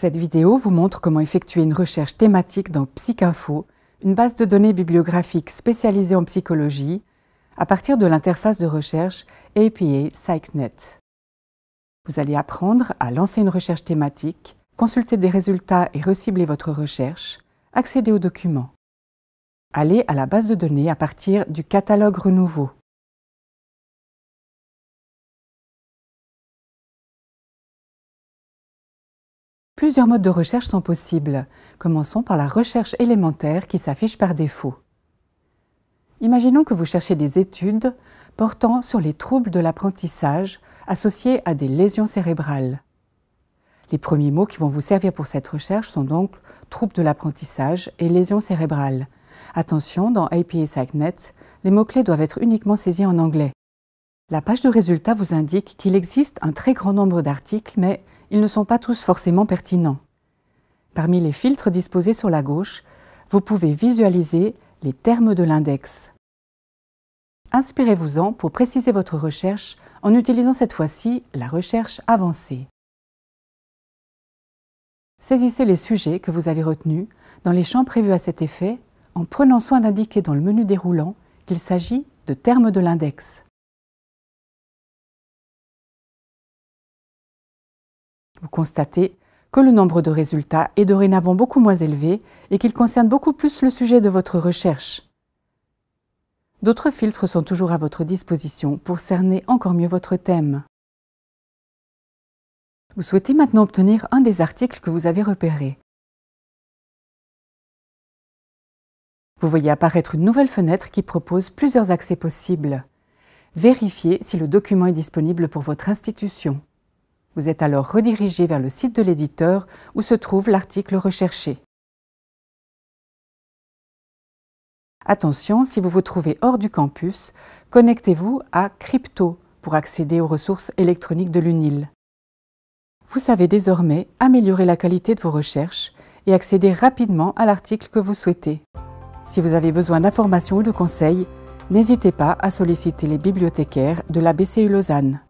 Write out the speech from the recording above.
Cette vidéo vous montre comment effectuer une recherche thématique dans PsycInfo, une base de données bibliographique spécialisée en psychologie, à partir de l'interface de recherche APA PsychNet. Vous allez apprendre à lancer une recherche thématique, consulter des résultats et recibler votre recherche, accéder aux documents. Allez à la base de données à partir du catalogue renouveau. Plusieurs modes de recherche sont possibles. Commençons par la recherche élémentaire qui s'affiche par défaut. Imaginons que vous cherchez des études portant sur les troubles de l'apprentissage associés à des lésions cérébrales. Les premiers mots qui vont vous servir pour cette recherche sont donc troubles de l'apprentissage et lésions cérébrales. Attention, dans APA PsychNet, les mots-clés doivent être uniquement saisis en anglais. La page de résultats vous indique qu'il existe un très grand nombre d'articles, mais ils ne sont pas tous forcément pertinents. Parmi les filtres disposés sur la gauche, vous pouvez visualiser les termes de l'index. Inspirez-vous-en pour préciser votre recherche en utilisant cette fois-ci la recherche avancée. Saisissez les sujets que vous avez retenus dans les champs prévus à cet effet en prenant soin d'indiquer dans le menu déroulant qu'il s'agit de termes de l'index. Vous constatez que le nombre de résultats est dorénavant beaucoup moins élevé et qu'il concerne beaucoup plus le sujet de votre recherche. D'autres filtres sont toujours à votre disposition pour cerner encore mieux votre thème. Vous souhaitez maintenant obtenir un des articles que vous avez repérés. Vous voyez apparaître une nouvelle fenêtre qui propose plusieurs accès possibles. Vérifiez si le document est disponible pour votre institution. Vous êtes alors redirigé vers le site de l'éditeur où se trouve l'article recherché. Attention, si vous vous trouvez hors du campus, connectez-vous à Crypto pour accéder aux ressources électroniques de l'UNIL. Vous savez désormais améliorer la qualité de vos recherches et accéder rapidement à l'article que vous souhaitez. Si vous avez besoin d'informations ou de conseils, n'hésitez pas à solliciter les bibliothécaires de la BCU Lausanne.